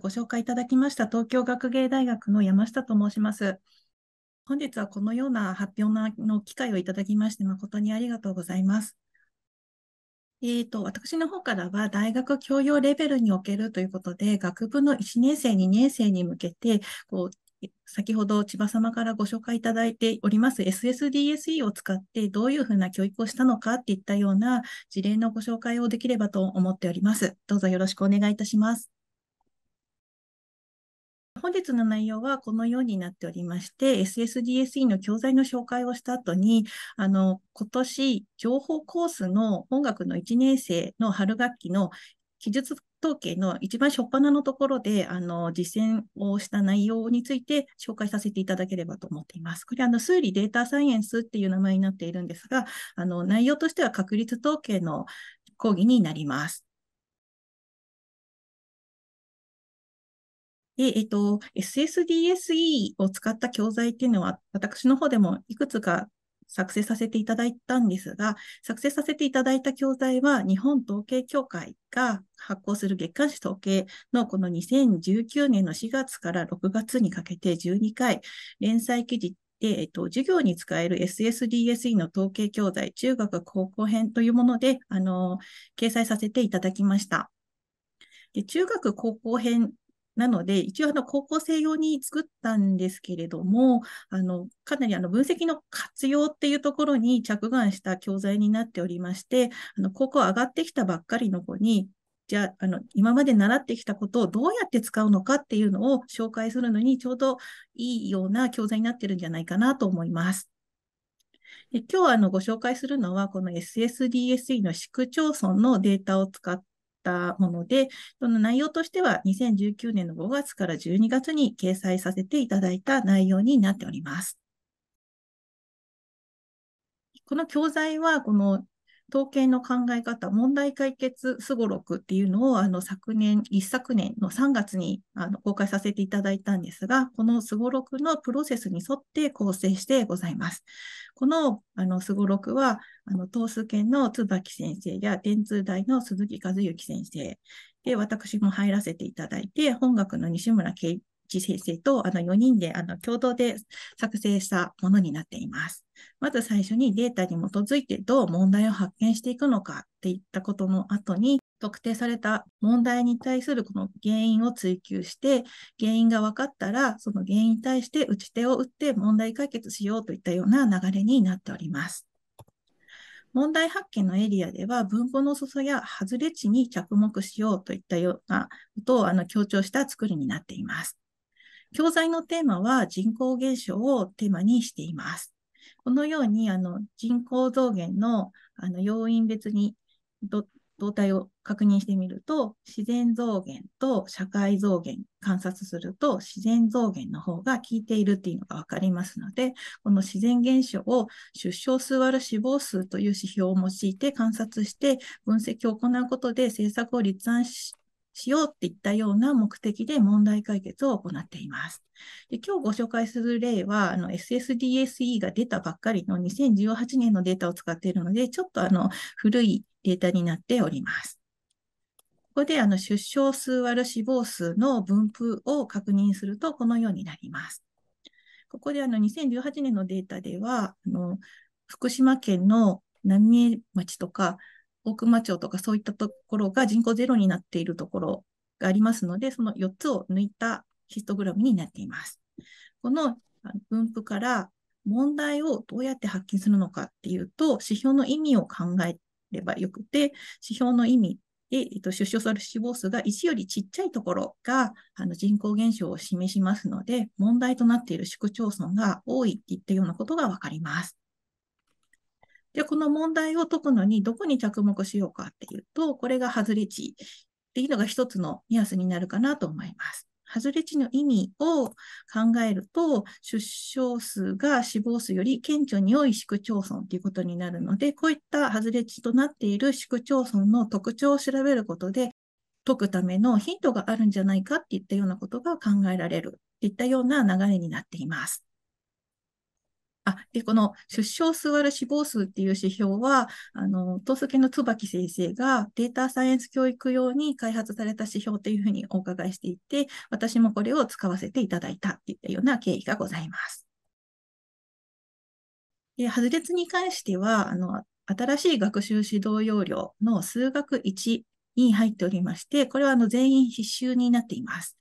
ご紹介いただきました東京学芸大学の山下と申します。本日はこのような発表の機会をいただきまして誠にありがとうございます。えーと、私の方からは大学教養レベルにおけるということで、学部の1年生、2年生に向けてこう、先ほど千葉様からご紹介いただいております SSDSE を使ってどういうふうな教育をしたのかっていったような事例のご紹介をできればと思っております。どうぞよろしくお願いいたします。本日の内容はこのようになっておりまして、SSDSE の教材の紹介をした後に、あの、今年、情報コースの音楽の1年生の春学期の記述統計の一番初っ端のところで、あの、実践をした内容について紹介させていただければと思っています。これ、あの、数理データサイエンスっていう名前になっているんですが、あの、内容としては確率統計の講義になります。で、えっと、SSDSE を使った教材っていうのは、私の方でもいくつか作成させていただいたんですが、作成させていただいた教材は、日本統計協会が発行する月刊誌統計のこの2019年の4月から6月にかけて12回、連載記事で、えっと、授業に使える SSDSE の統計教材、中学高校編というもので、あの、掲載させていただきました。で中学高校編なので、一応あの高校生用に作ったんですけれども、あのかなりあの分析の活用っていうところに着眼した教材になっておりまして、あの高校上がってきたばっかりの子に、じゃああの今まで習ってきたことをどうやって使うのかっていうのを紹介するのにちょうどいいような教材になってるんじゃないかなと思います。で今日あのご紹介するのは、この SSDSE の市区町村のデータを使っったもので、その内容としては2019年の5月から12月に掲載させていただいた内容になっております。この教材は、この統計の考え方、問題解決すごろくっていうのを、あの、昨年、一昨年の3月にあの公開させていただいたんですが、このすごろくのプロセスに沿って構成してございます。この、あの、すごろくは、あの、東数研の椿先生や、天通大の鈴木和幸先生、で、私も入らせていただいて、本学の西村圭木先生とあの4人であの共同で作成したものになっています。まず最初にデータに基づいてどう問題を発見していくのかっていったことの後に、特定された問題に対するこの原因を追求して、原因が分かったら、その原因に対して打ち手を打って問題解決しようといったような流れになっております。問題発見のエリアでは分布の裾や外れ値に着目しようといったようなことをあの強調した作りになっています。教材のテーマは人口減少をテーマにしています。このように、あの、人口増減の、あの、要因別に、動態を確認してみると、自然増減と社会増減観察すると、自然増減の方が効いているっていうのがわかりますので、この自然減少を出生数割る死亡数という指標を用いて観察して分析を行うことで政策を立案ししようっていったような目的で問題解決を行っています。で今日ご紹介する例は、SSDSE が出たばっかりの2018年のデータを使っているので、ちょっとあの古いデータになっております。ここであの出生数割る死亡数の分布を確認すると、このようになります。ここであの2018年のデータでは、あの福島県の浪江町とか大熊町とかそういったところが人口ゼロになっているところがありますので、その4つを抜いたヒストグラムになっています。この分布から問題をどうやって発見するのかっていうと、指標の意味を考えればよくて、指標の意味で、えっと、出生される死亡数が1よりちっちゃいところがあの人口減少を示しますので、問題となっている市区町村が多いっていったようなことがわかります。じゃあこの問題を解くのにどこに着目しようかっていうと、これが外れ値っていうのが一つの目安になるかなと思います。外れ値の意味を考えると、出生数が死亡数より顕著に多い市区町村ということになるので、こういった外れ値となっている市区町村の特徴を調べることで、解くためのヒントがあるんじゃないかっていったようなことが考えられるっていったような流れになっています。あ、で、この出生数割る死亡数っていう指標は、あの、統計の椿先生がデータサイエンス教育用に開発された指標というふうにお伺いしていて、私もこれを使わせていただいたっていったような経緯がございます。で、発列に関しては、あの、新しい学習指導要領の数学1に入っておりまして、これはあの全員必修になっています。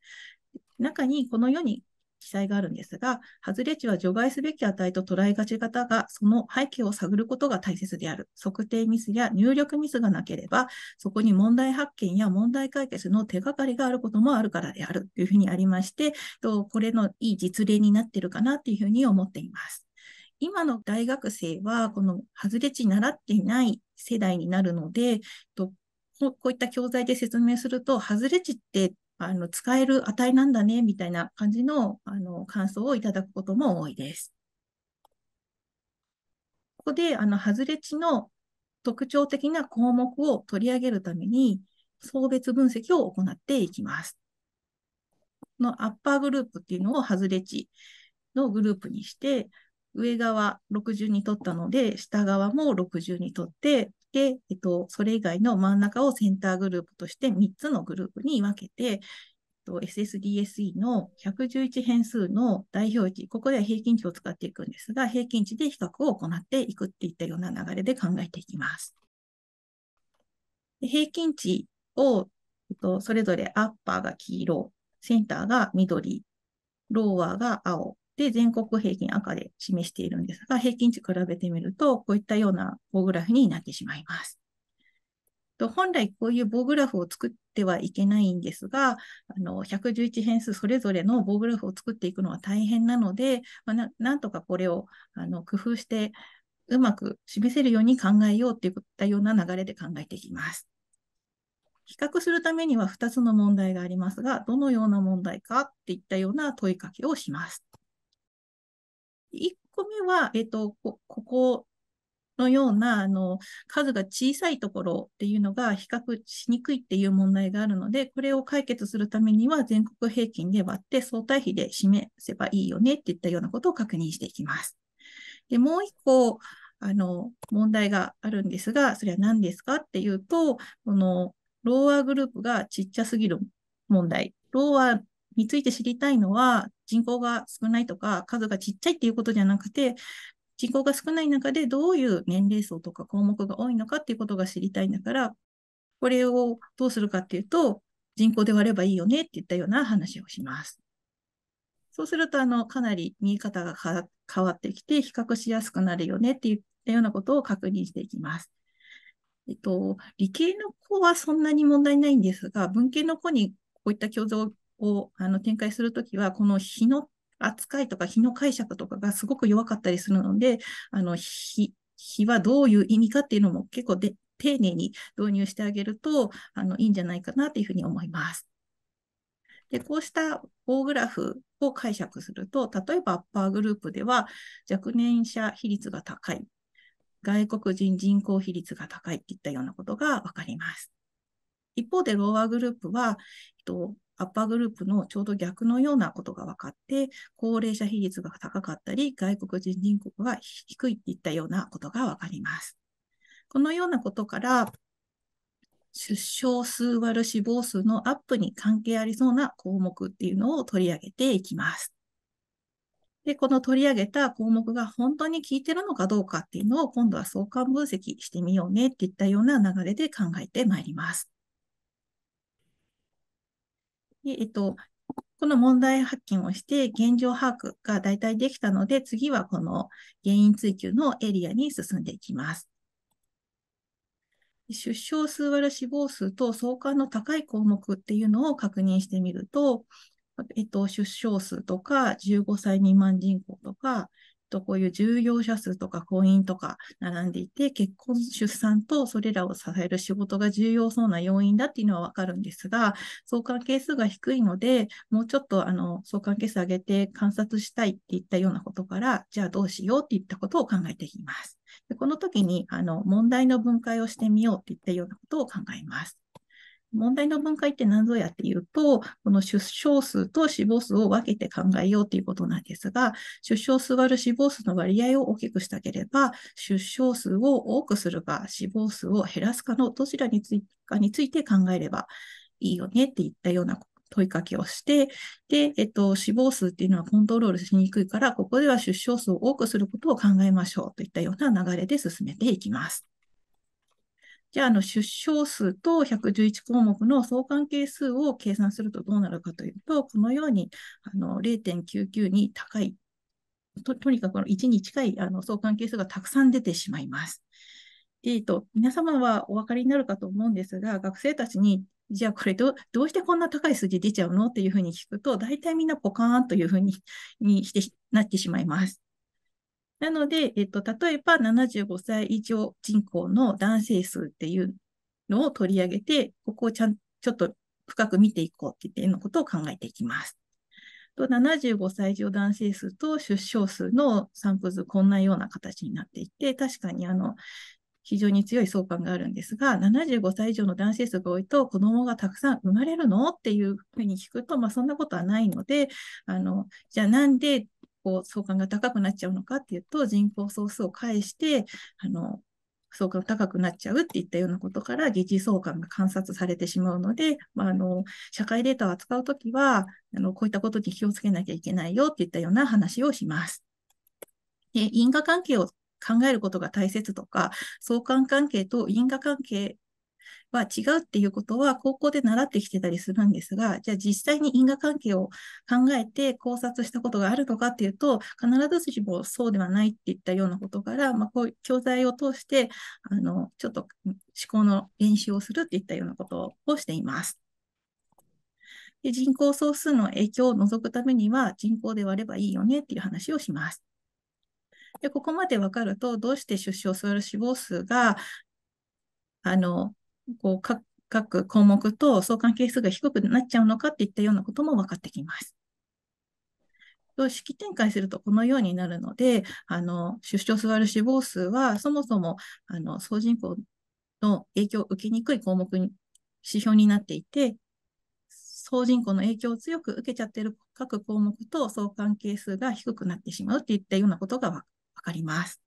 中にこのように記載があるんですが、外れ値は除外すべき値と捉えがち方が、その背景を探ることが大切である。測定ミスや入力ミスがなければ、そこに問題発見や問題解決の手がかりがあることもあるからであるというふうにありまして、これのいい実例になっているかなというふうに思っています。今の大学生は、この外れ値習っていない世代になるので、こういった教材で説明すると、外れ値ってあの、使える値なんだね、みたいな感じの、あの、感想をいただくことも多いです。ここで、あの、外れ値の特徴的な項目を取り上げるために、層別分析を行っていきます。このアッパーグループっていうのを外れ値のグループにして、上側60に取ったので、下側も60に取って、て、えっと、それ以外の真ん中をセンターグループとして3つのグループに分けて、えっと、SSDSE の111変数の代表値、ここでは平均値を使っていくんですが、平均値で比較を行っていくっていったような流れで考えていきます。平均値を、えっと、それぞれアッパーが黄色、センターが緑、ローワーが青、で、全国平均赤で示しているんですが、平均値比べてみると、こういったような棒グラフになってしまいます。本来こういう棒グラフを作ってはいけないんですが、あの111変数それぞれの棒グラフを作っていくのは大変なので、まあ、なんとかこれをあの工夫してうまく示せるように考えようといったような流れで考えていきます。比較するためには2つの問題がありますが、どのような問題かっていったような問いかけをします。1個目は、えっ、と、ここのようなあの数が小さいところっていうのが比較しにくいっていう問題があるので、これを解決するためには全国平均で割って相対比で示せばいいよねっていったようなことを確認していきます。で、もう一個、あの、問題があるんですが、それは何ですかっていうと、この、ローアーグループがちっちゃすぎる問題。ローアについて知りたいのは、人口が少ないとか、数がちっちゃいっていうことじゃなくて、人口が少ない中でどういう年齢層とか項目が多いのかっていうことが知りたいんだから、これをどうするかっていうと、人口で割ればいいよねっていったような話をします。そうすると、あの、かなり見え方が変わってきて、比較しやすくなるよねっていったようなことを確認していきます。えっと、理系の子はそんなに問題ないんですが、文系の子にこういった教材ををあの展開するときは、この日の扱いとか日の解釈とかがすごく弱かったりするので、あの日、日はどういう意味かっていうのも結構で丁寧に導入してあげるとあのいいんじゃないかなというふうに思います。で、こうした棒グラフを解釈すると、例えばアッパーグループでは若年者比率が高い、外国人人口比率が高いっていったようなことがわかります。一方でローアーグループは、えっと、アッパーグループのちょうど逆のようなことが分かって、高齢者比率が高かったり、外国人人口が低いといったようなことが分かります。このようなことから、出生数割る死亡数のアップに関係ありそうな項目っていうのを取り上げていきます。で、この取り上げた項目が本当に効いてるのかどうかっていうのを今度は相関分析してみようねっていったような流れで考えてまいります。でえっと、この問題発見をして現状把握が大体できたので、次はこの原因追及のエリアに進んでいきます。出生数割る死亡数と相関の高い項目っていうのを確認してみると、えっと、出生数とか15歳未満人口とか、と、こういう重要者数とか婚姻とか並んでいて、結婚、出産とそれらを支える仕事が重要そうな要因だっていうのはわかるんですが、相関係数が低いので、もうちょっとあの相関係数上げて観察したいっていったようなことから、じゃあどうしようっていったことを考えています。でこの時にあの問題の分解をしてみようっていったようなことを考えます。問題の分解って何ぞやっていうと、この出生数と死亡数を分けて考えようということなんですが、出生数割る死亡数の割合を大きくしたければ、出生数を多くするか、死亡数を減らすかのどちらについかについて考えればいいよねっていったような問いかけをして、で、えっと、死亡数っていうのはコントロールしにくいから、ここでは出生数を多くすることを考えましょうといったような流れで進めていきます。じゃあ、あの出生数と111項目の相関係数を計算するとどうなるかというと、このようにあの0.99に高いと、とにかくこの1に近いあの相関係数がたくさん出てしまいます。えと皆様はお分かりになるかと思うんですが、学生たちに、じゃあこれどどうしてこんな高い数字出ちゃうのっていうふうに聞くと、大体みんなポカーンというふうににしてなってしまいます。なので、えっと、例えば75歳以上人口の男性数っていうのを取り上げて、ここをちゃん、ちょっと深く見ていこうっていうのことを考えていきます。75歳以上男性数と出生数の散布図、こんなような形になっていて、確かにあの、非常に強い相関があるんですが、75歳以上の男性数が多いと子供がたくさん生まれるのっていうふうに聞くと、まあ、そんなことはないので、あの、じゃあなんでこう相関が高くなっちゃうのかっていうと人口総数を介してあの相関が高くなっちゃうっていったようなことから疑似相関が観察されてしまうので、まあ、あの社会データを扱うときはあのこういったことに気をつけなきゃいけないよっていったような話をします。で因果関係を考えることが大切とか相関関係と因果関係は違うっていうことは高校で習ってきてたりするんですが、じゃあ実際に因果関係を考えて考察したことがあるのかっていうと、必ずしもそうではないっていったようなことから、まあ、こういう教材を通して、あの、ちょっと思考の練習をするっていったようなことをしています。で人口総数の影響を除くためには人口で割ればいいよねっていう話をします。でここまでわかると、どうして出生する死亡数が、あの、こう各項目と相関係数が低くなっちゃうのかっていったようなことも分かってきます。式展開するとこのようになるので、あの出生座る死亡数はそもそもあの総人口の影響を受けにくい項目に指標になっていて、総人口の影響を強く受けちゃってる各項目と相関係数が低くなってしまうといったようなことが分かります。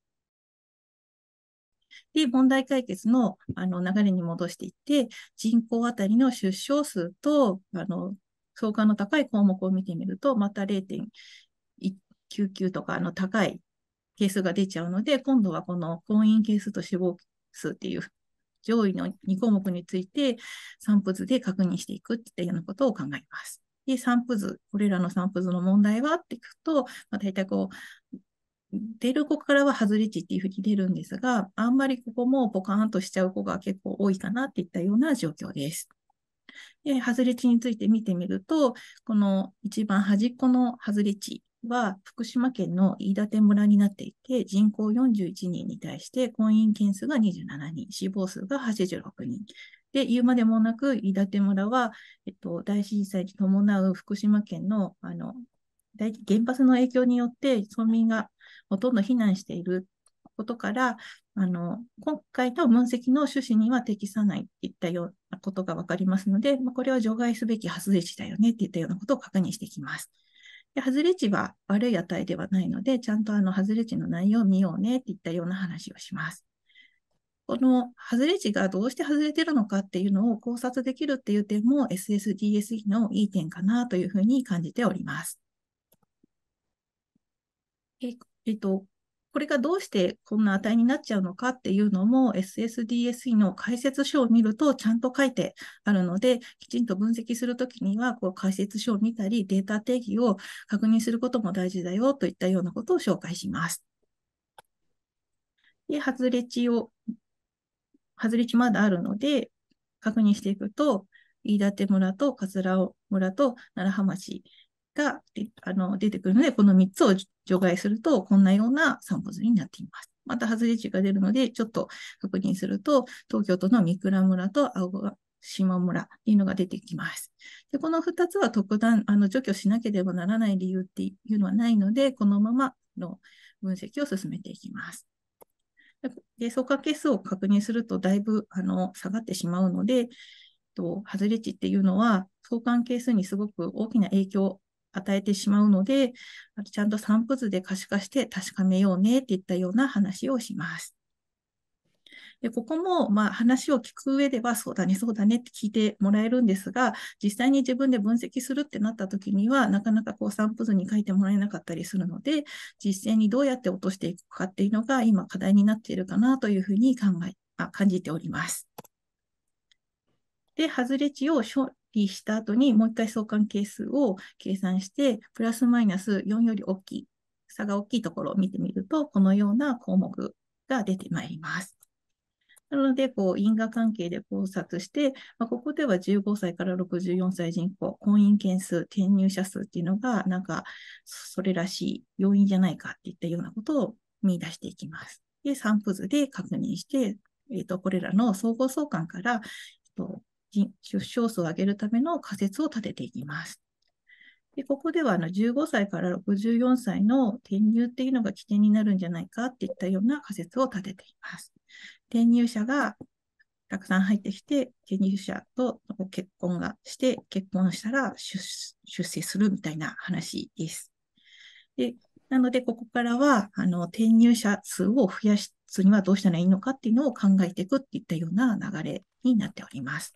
で、問題解決のあの流れに戻していって、人口あたりの出生数と、あの、相関の高い項目を見てみると、また0.99 1とかの高い係数が出ちゃうので、今度はこの婚姻係数と死亡数っていう上位の2項目について散布図で確認していくっていうようなことを考えます。で、散布図、これらの散布図の問題はって聞くと、まあ、大体こう、出る子からは外れ値っていうふうに出るんですが、あんまりここもポカーンとしちゃう子が結構多いかなっていったような状況です。で、外れ値について見てみると、この一番端っこの外れ値は福島県の飯舘村になっていて、人口41人に対して婚姻件数が27人、死亡数が86人。で、言うまでもなく、飯舘村は、えっと、大震災に伴う福島県の、あの、原発の影響によって村民がほとんど避難していることから、あの今回の分析の趣旨には適さないといったようなことが分かりますので、まあ、これは除外すべき外れ値だよねといったようなことを確認していきます。で、外れ値は悪い値ではないので、ちゃんとあの外れ値の内容を見ようねっていったような話をします。この外れ値がどうして外れてるのかっていうのを考察できるっていう点も SSDSE のいい点かなというふうに感じております。えっと、これがどうしてこんな値になっちゃうのかっていうのも SSDSE の解説書を見るとちゃんと書いてあるので、きちんと分析するときにはこう解説書を見たり、データ定義を確認することも大事だよといったようなことを紹介します。で、外れ値を、外れ値まだあるので、確認していくと、飯舘村と桂尾村と楢葉町があの出てくるので、この3つを除外すると、こんなような散布図になっています。また外れ値が出るので、ちょっと確認すると、東京都の三倉村と青島村というのが出てきます。でこの2つは特段あの除去しなければならない理由っていうのはないので、このままの分析を進めていきます。で相関係数を確認すると、だいぶあの下がってしまうので、と、外れ値っていうのは、相関係数にすごく大きな影響与えてしまうので、ちゃんと散布図で可視化して確かめようねっていったような話をします。で、ここも、まあ、話を聞く上では、そうだね、そうだねって聞いてもらえるんですが、実際に自分で分析するってなった時には、なかなかこう、散布図に書いてもらえなかったりするので、実際にどうやって落としていくかっていうのが、今、課題になっているかなというふうに考え、あ感じております。で、外れ値を P した後にもう一回相関係数を計算して、プラスマイナス4より大きい、差が大きいところを見てみると、このような項目が出てまいります。なので、こう、因果関係で考察して、まあ、ここでは15歳から64歳人口、婚姻件数、転入者数っていうのが、なんか、それらしい要因じゃないかっていったようなことを見出していきます。で、散布図で確認して、えっ、ー、と、これらの総合相関から、えっと、出生数を上げるための仮説を立てていきます。でここではあの15歳から64歳の転入っていうのが起点になるんじゃないかっていったような仮説を立てています。転入者がたくさん入ってきて、転入者と結婚がして、結婚したら出世するみたいな話です。でなので、ここからはあの転入者数を増やすにはどうしたらいいのかっていうのを考えていくっていったような流れになっております。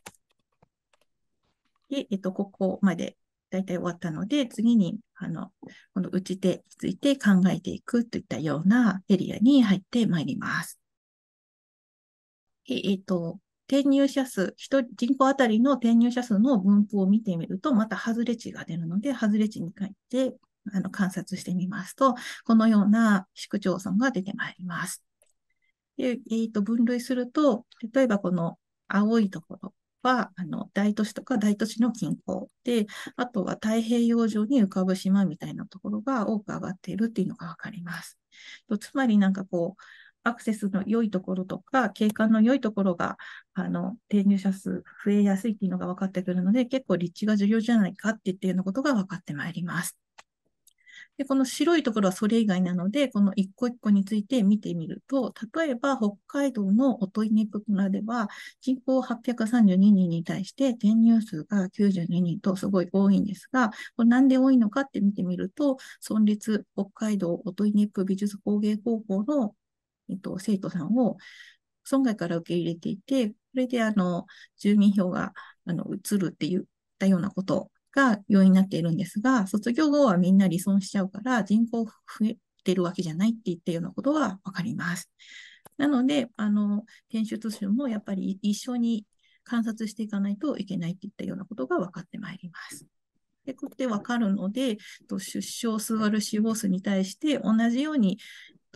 で、えっと、ここまで大体終わったので、次に、あの、この打ち手について考えていくといったようなエリアに入ってまいります。えっと、転入者数、人、人口あたりの転入者数の分布を見てみると、また外れ値が出るので、外れ値に書いて、あの、観察してみますと、このような市区町村が出てまいります。で、えっ、ー、と、分類すると、例えばこの青いところは、あの、大都市とか大都市の近郊で、あとは太平洋上に浮かぶ島みたいなところが多く上がっているっていうのが分かります。とつまりなんかこう、アクセスの良いところとか、景観の良いところが、あの、転入者数増えやすいっていうのが分かってくるので、結構立地が重要じゃないかって言ってたようなことが分かってまいります。で、この白いところはそれ以外なので、この一個一個について見てみると、例えば北海道の音稲村では、人口832人に対して転入数が92人とすごい多いんですが、なんで多いのかって見てみると、村立北海道音稲美術工芸高校の、えっと、生徒さんを村外から受け入れていて、これであの、住民票があの移るって言ったようなことが要因になっているんですが、卒業後はみんな離婚しちゃうから人口増えてるわけじゃないって言ったようなことがわかります。なので、あの、研修通信もやっぱり一緒に観察していかないといけないって言ったようなことが分かってまいります。で、ここで分かるので、出生スワルシウォースに対して同じように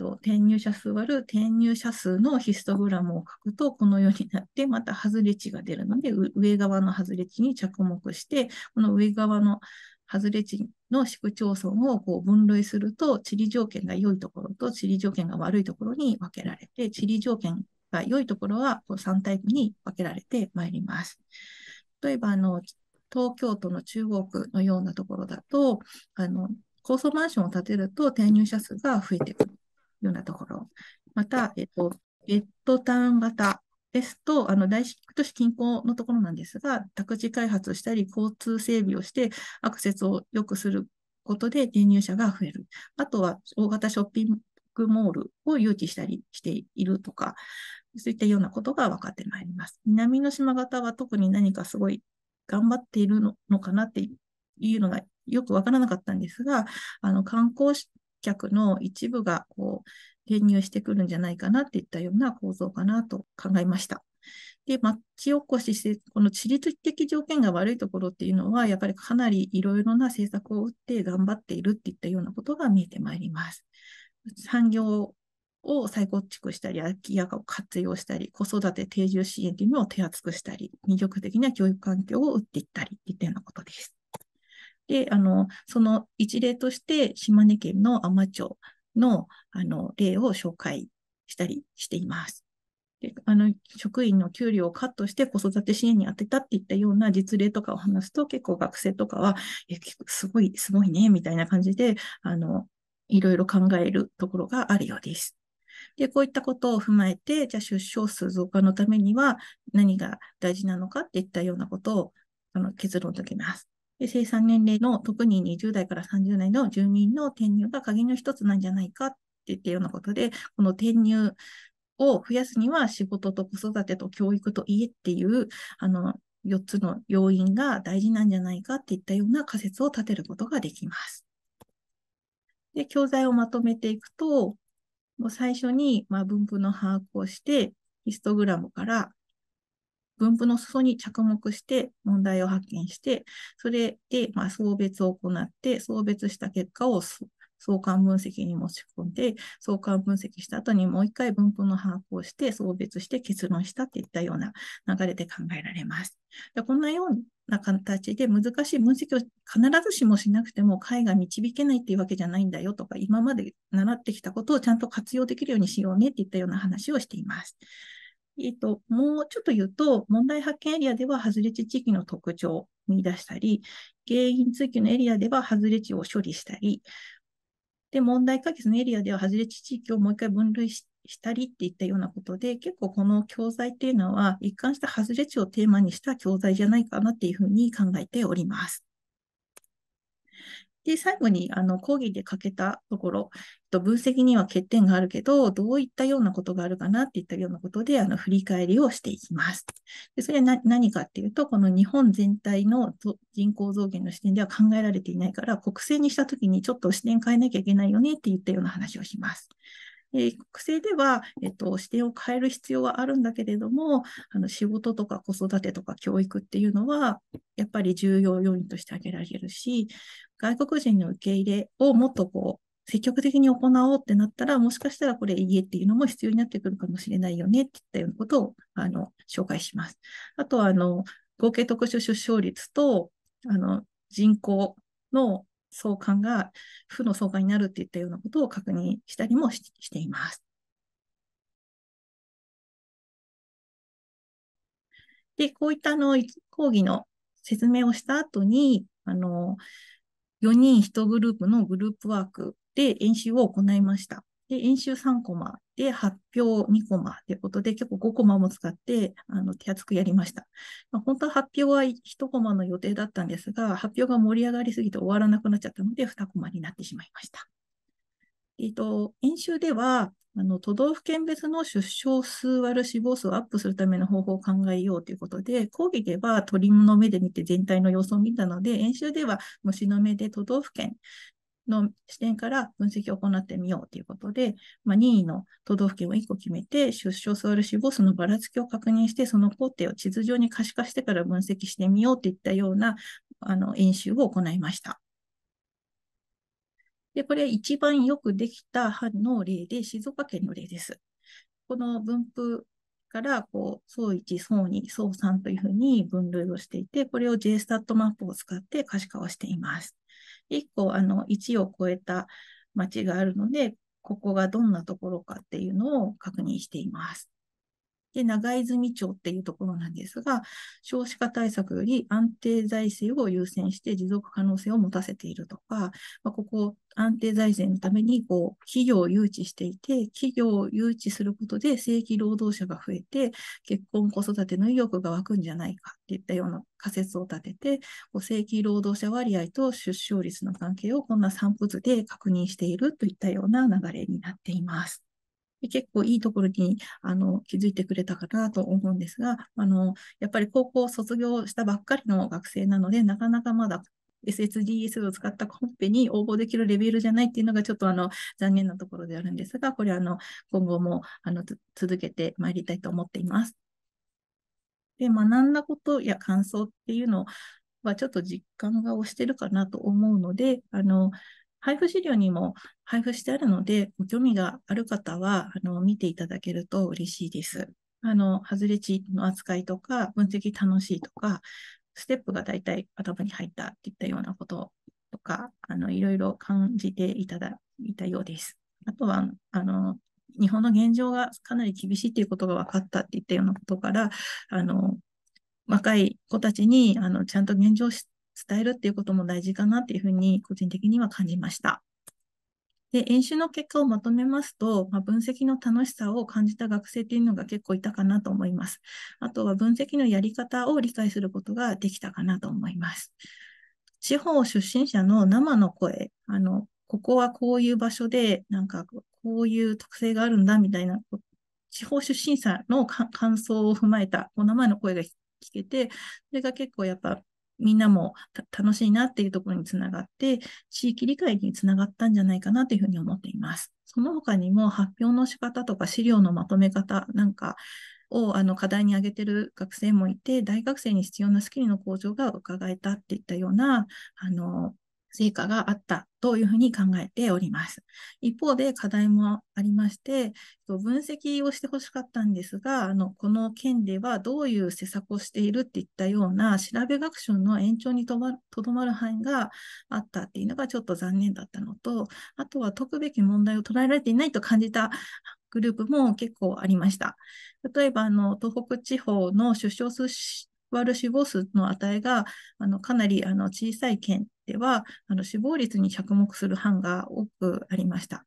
と、転入者数割る転入者数のヒストグラムを書くと、このようになって、また外れ値が出るので、上側の外れ値に着目して、この上側の外れ値の市区町村をこう分類すると、地理条件が良いところと地理条件が悪いところに分けられて、地理条件が良いところはこう3タイプに分けられてまいります。例えば、あの、東京都の中央区のようなところだと、あの、高層マンションを建てると転入者数が増えてくる。ようなところ。また、えっと、ベッドタウン型ですと、あの大都市近郊のところなんですが、宅地開発したり、交通整備をして、アクセスを良くすることで転入者が増える。あとは、大型ショッピングモールを誘致したりしているとか、そういったようなことが分かってまいります。南の島型は特に何かすごい頑張っているのかなっていうのがよく分からなかったんですが、あの観光客の一部がこう転入してくるんじゃないかなっていったような構造かなと考えました。で、町おこしして、この地理的条件が悪いところっていうのは、やっぱりかなりいろいろな政策を打って頑張っているっていったようなことが見えてまいります。産業を再構築したり、空き家を活用したり、子育て定住支援というのを手厚くしたり、魅力的な教育環境を打っていったりっていったようなことです。で、あの、その一例として、島根県の海士町の、あの、例を紹介したりしています。であの職員の給料をカットして子育て支援に充てたっていったような実例とかを話すと結構学生とかは、え結構すごい、すごいね、みたいな感じで、あの、いろいろ考えるところがあるようです。で、こういったことを踏まえて、じゃあ出生数増加のためには何が大事なのかっていったようなことをあの結論付けます。で生産年齢の特に20代から30代の住民の転入が鍵の一つなんじゃないかっていったようなことで、この転入を増やすには仕事と子育てと教育と家っていう、あの、4つの要因が大事なんじゃないかっていったような仮説を立てることができます。で、教材をまとめていくと、もう最初に、ま分布の把握をして、ヒストグラムから分布の裾に着目して問題を発見して、それで、まあ、送別を行って、送別した結果を相関分析に持ち込んで、相関分析した後にもう一回分布の把握をして、送別して結論したっていったような流れで考えられます。でこんなような形で難しい分析を必ずしもしなくても解が導けないっていうわけじゃないんだよとか、今まで習ってきたことをちゃんと活用できるようにしようねっていったような話をしています。えっ、と、もうちょっと言うと、問題発見エリアでは外れ値地域の特徴を見出したり、原因追及のエリアでは外れ値を処理したり、で、問題解決のエリアでは外れ値地域をもう一回分類したりっていったようなことで、結構この教材っていうのは、一貫した外れ値をテーマにした教材じゃないかなっていうふうに考えております。で、最後に、あの、講義で書けたところ、と分析には欠点があるけど、どういったようなことがあるかなっていったようなことで、あの、振り返りをしていきます。でそれは何かっていうと、この日本全体の人口増減の視点では考えられていないから、国政にしたときにちょっと視点変えなきゃいけないよねって言ったような話をします。え国政では、えっと、視点を変える必要はあるんだけれども、あの仕事とか子育てとか教育っていうのは、やっぱり重要要因として挙げられるし、外国人の受け入れをもっとこう、積極的に行おうってなったら、もしかしたらこれ家っていうのも必要になってくるかもしれないよねっていったようなことを、あの、紹介します。あとは、あの、合計特殊出生率と、あの、人口の相関が負の相関になるっていったようなことを確認したりもしています。で、こういったあの講義の説明をした後に、あの、4人1グループのグループワークで演習を行いました。で、演習3コマで発表2コマということで、結構5コマも使って、あの、手厚くやりました。まあ、本当は発表は1コマの予定だったんですが、発表が盛り上がりすぎて終わらなくなっちゃったので、2コマになってしまいました。えー、と、演習では、あの、都道府県別の出生数割る死亡数をアップするための方法を考えようということで、講義では鳥の目で見て全体の様子を見たので、演習では虫の目で都道府県の視点から分析を行ってみようということで、まあ、任意の都道府県を1個決めて、出生数割る死亡数のばらつきを確認して、その工程を地図上に可視化してから分析してみようといったようなあの演習を行いました。で、これ一番よくできた藩の例で、静岡県の例です。この分布から、こう、総1、総2、総3というふうに分類をしていて、これを JSTAT マップを使って可視化をしています。1個、あの、1を超えた町があるので、ここがどんなところかっていうのを確認しています。で、長泉町っていうところなんですが、少子化対策より安定財政を優先して持続可能性を持たせているとか、まあ、ここ安定財政のためにこう企業を誘致していて、企業を誘致することで正規労働者が増えて、結婚、子育ての意欲が湧くんじゃないかっていったような仮説を立てて、こう正規労働者割合と出生率の関係をこんな散布図で確認しているといったような流れになっています。結構いいところにあの気づいてくれたかなと思うんですが、あのやっぱり高校を卒業したばっかりの学生なので、なかなかまだ SSDS を使ったコンペに応募できるレベルじゃないっていうのがちょっとあの残念なところであるんですが、これあの今後もあの続けてまいりたいと思っています。で、学んだことや感想っていうのはちょっと実感が押してるかなと思うので、あの配布資料にも配布してあるので、ご興味がある方は、あの、見ていただけると嬉しいです。あの、外れ値の扱いとか、分析楽しいとか、ステップがだいたい頭に入ったっていったようなこととか、あの、いろいろ感じていただいたようです。あとは、あの、日本の現状がかなり厳しいということが分かったっていったようなことから、あの、若い子たちに、あの、ちゃんと現状を知伝えるっていうことも大事かなっていうふうに個人的には感じました。で、演習の結果をまとめますと、まあ、分析の楽しさを感じた学生っていうのが結構いたかなと思います。あとは分析のやり方を理解することができたかなと思います。地方出身者の生の声、あの、ここはこういう場所で、なんかこういう特性があるんだみたいな、地方出身者の感想を踏まえた、こう生の声が聞けて、それが結構やっぱみんなも楽しいなっていうところにつながって、地域理解につながったんじゃないかなというふうに思っています。その他にも発表の仕方とか資料のまとめ方なんかをあの課題に挙げてる学生もいて、大学生に必要なスキルの向上が伺えたっていったような、あの、成果があったというふうに考えております。一方で課題もありまして、分析をしてほしかったんですが、あのこの件ではどういう施策をしているっていったような調べ学習の延長にとどまる範囲があったっていうのがちょっと残念だったのと、あとは解くべき問題を捉えられていないと感じたグループも結構ありました。例えば、あの、東北地方の出生数割る死亡数の値があのかなりあの小さい県ではあの死亡率に着目する班が多くありました。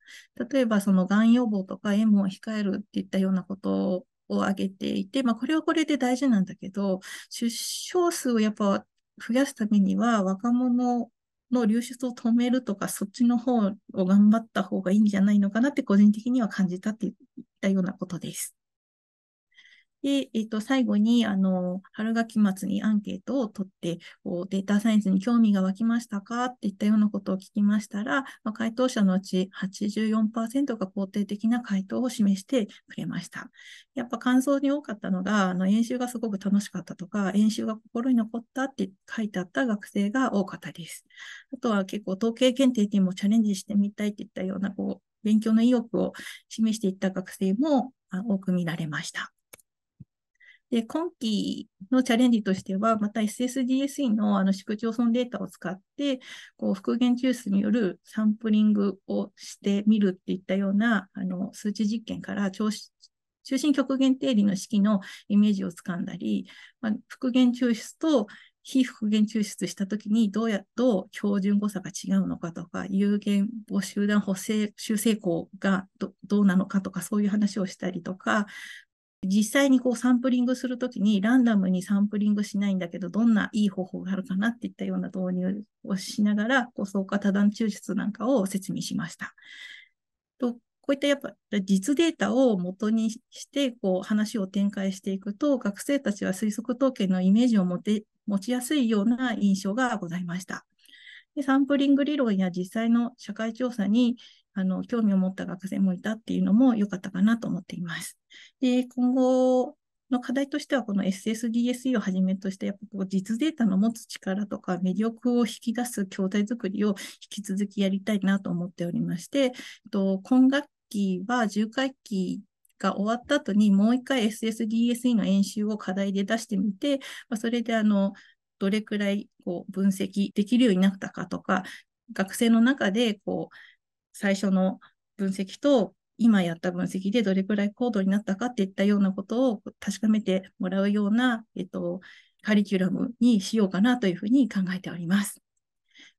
例えばそのがん予防とか塩分を控えるっていったようなことを挙げていて、まあ、これはこれで大事なんだけど出生数をやっぱ増やすためには若者の流出を止めるとか、そっちの方を頑張った方がいいんじゃないのかなって、個人的には感じたっていったようなことです。で、えっ、と、最後に、あの、春学期末にアンケートを取って、こうデータサイエンスに興味が湧きましたかっていったようなことを聞きましたら、まあ、回答者のうち84%が肯定的な回答を示してくれました。やっぱ感想に多かったのが、あの、演習がすごく楽しかったとか、演習が心に残ったって書いてあった学生が多かったです。あとは結構統計検定にもチャレンジしてみたいっていったような、こう、勉強の意欲を示していった学生も多く見られました。で、今期のチャレンジとしては、また SSDSE のあの市区町村データを使って、こう復元抽出によるサンプリングをしてみるっていったようなあの数値実験から中心極限定理の式のイメージをつかんだり、まあ、復元抽出と非復元抽出したときにどうや、どう標準誤差が違うのかとか、有限母集団補正修正項がどうなのかとか、そういう話をしたりとか、実際にこうサンプリングするときにランダムにサンプリングしないんだけど、どんないい方法があるかなっていったような導入をしながら、こうそうか多段抽出なんかを説明しました。とこういったやっぱ実データを元にしてこう話を展開していくと、学生たちは推測統計のイメージを持て持ちやすいような印象がございました。でサンプリング理論や実際の社会調査にあの、興味を持った学生もいたっていうのも良かったかなと思っています。で、今後の課題としては、この SSDSE をはじめとして、やっぱこう実データの持つ力とか魅力を引き出す教材作りを引き続きやりたいなと思っておりまして、と今学期は10回期が終わった後にもう一回 SSDSE の演習を課題で出してみて、まあ、それであのどれくらいこう分析できるようになったかとか学生の中でこう最初の分析と今やった分析でどれくらい高度になったかっていったようなことを確かめてもらうような、えっと、カリキュラムにしようかなというふうに考えております。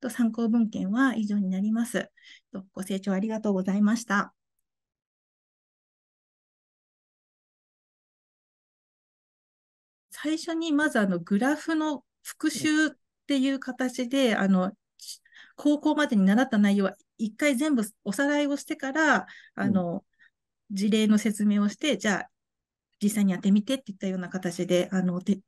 と参考文献は以上になります。ご清聴ありがとうございました。最初にまずあのグラフの復習っていう形で、あの高校までに習った内容は一回全部おさらいをしてから、あの、うん、事例の説明をして、じゃあ、実際にやってみてっていったような形で、あの、て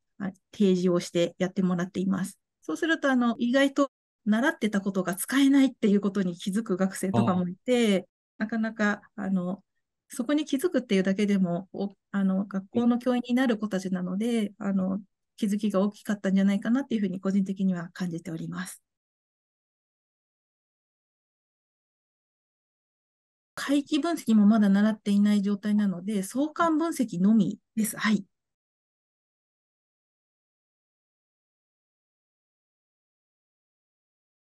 提示をしてやってもらっています。そうすると、あの、意外と習ってたことが使えないっていうことに気づく学生とかもいて、なかなか、あの、そこに気づくっていうだけでも、あの、学校の教員になる子たちなので、あの、気づきが大きかったんじゃないかなっていうふうに個人的には感じております。回帰分析もまだ習っていない状態なので、相関分析のみです。はい。